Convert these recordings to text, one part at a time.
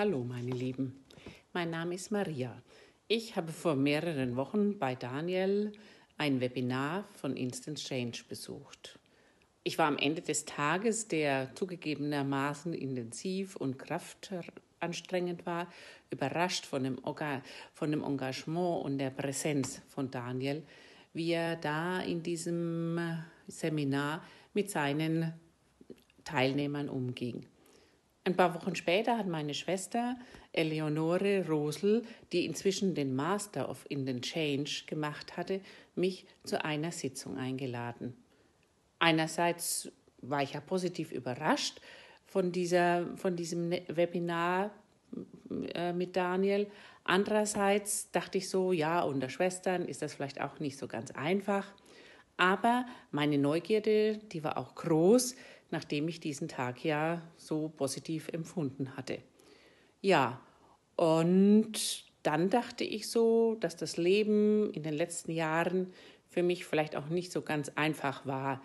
Hallo meine Lieben, mein Name ist Maria. Ich habe vor mehreren Wochen bei Daniel ein Webinar von Instant Change besucht. Ich war am Ende des Tages, der zugegebenermaßen intensiv und kraftanstrengend war, überrascht von dem, Orga von dem Engagement und der Präsenz von Daniel, wie er da in diesem Seminar mit seinen Teilnehmern umging. Ein paar Wochen später hat meine Schwester Eleonore Rosel, die inzwischen den Master of in the Change gemacht hatte, mich zu einer Sitzung eingeladen. Einerseits war ich ja positiv überrascht von, dieser, von diesem ne-, Webinar äh, mit Daniel. Andererseits dachte ich so, ja, unter Schwestern ist das vielleicht auch nicht so ganz einfach. Aber meine Neugierde, die war auch groß nachdem ich diesen Tag ja so positiv empfunden hatte. Ja, und dann dachte ich so, dass das Leben in den letzten Jahren für mich vielleicht auch nicht so ganz einfach war.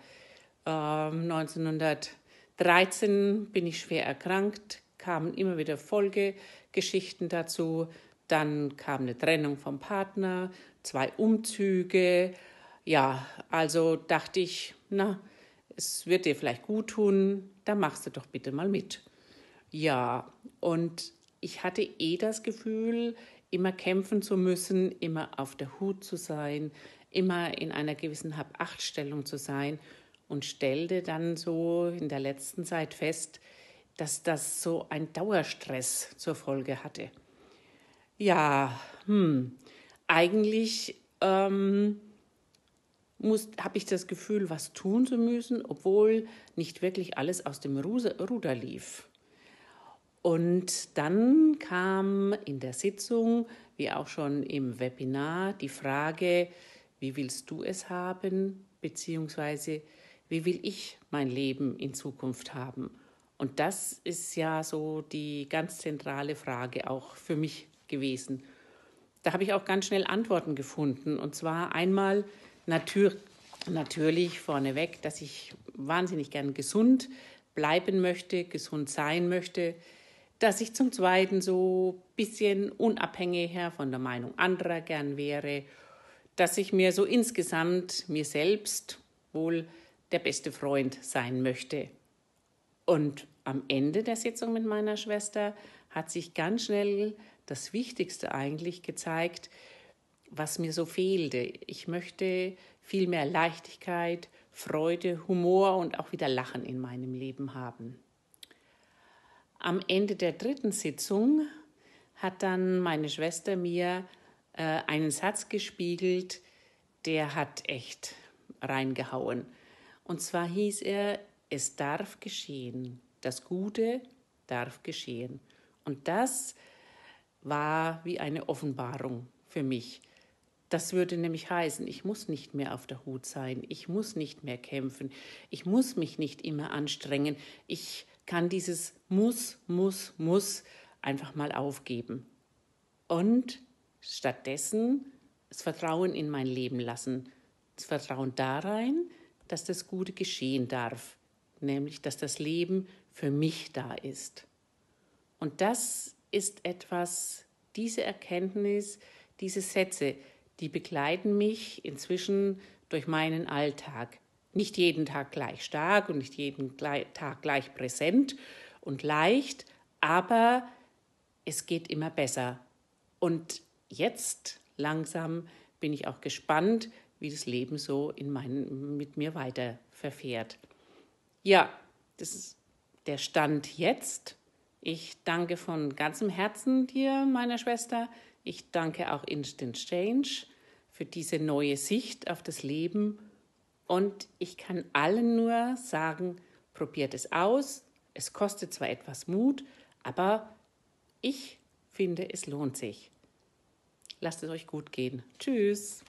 Ähm, 1913 bin ich schwer erkrankt, kamen immer wieder Folgegeschichten dazu. Dann kam eine Trennung vom Partner, zwei Umzüge. Ja, also dachte ich, na, es wird dir vielleicht gut tun, da machst du doch bitte mal mit. Ja, und ich hatte eh das Gefühl, immer kämpfen zu müssen, immer auf der Hut zu sein, immer in einer gewissen Hab-Acht-Stellung zu sein und stellte dann so in der letzten Zeit fest, dass das so ein Dauerstress zur Folge hatte. Ja, hm, eigentlich ähm, habe ich das Gefühl, was tun zu müssen, obwohl nicht wirklich alles aus dem Ruder lief. Und dann kam in der Sitzung, wie auch schon im Webinar, die Frage, wie willst du es haben, beziehungsweise wie will ich mein Leben in Zukunft haben? Und das ist ja so die ganz zentrale Frage auch für mich gewesen. Da habe ich auch ganz schnell Antworten gefunden. Und zwar einmal, Natür natürlich vorneweg, dass ich wahnsinnig gern gesund bleiben möchte, gesund sein möchte, dass ich zum Zweiten so ein bisschen unabhängiger von der Meinung anderer gern wäre, dass ich mir so insgesamt mir selbst wohl der beste Freund sein möchte. Und am Ende der Sitzung mit meiner Schwester hat sich ganz schnell das Wichtigste eigentlich gezeigt, was mir so fehlte. Ich möchte viel mehr Leichtigkeit, Freude, Humor und auch wieder Lachen in meinem Leben haben. Am Ende der dritten Sitzung hat dann meine Schwester mir äh, einen Satz gespiegelt, der hat echt reingehauen. Und zwar hieß er, es darf geschehen, das Gute darf geschehen. Und das war wie eine Offenbarung für mich. Das würde nämlich heißen, ich muss nicht mehr auf der Hut sein, ich muss nicht mehr kämpfen, ich muss mich nicht immer anstrengen, ich kann dieses muss, muss, muss einfach mal aufgeben und stattdessen das Vertrauen in mein Leben lassen, das Vertrauen da rein, dass das Gute geschehen darf, nämlich dass das Leben für mich da ist. Und das ist etwas, diese Erkenntnis, diese Sätze, die begleiten mich inzwischen durch meinen Alltag. Nicht jeden Tag gleich stark und nicht jeden Tag gleich präsent und leicht, aber es geht immer besser. Und jetzt langsam bin ich auch gespannt, wie das Leben so in meinen, mit mir weiter verfährt. Ja, das ist der Stand jetzt. Ich danke von ganzem Herzen dir, meiner Schwester, ich danke auch Instant Change für diese neue Sicht auf das Leben. Und ich kann allen nur sagen, probiert es aus. Es kostet zwar etwas Mut, aber ich finde, es lohnt sich. Lasst es euch gut gehen. Tschüss.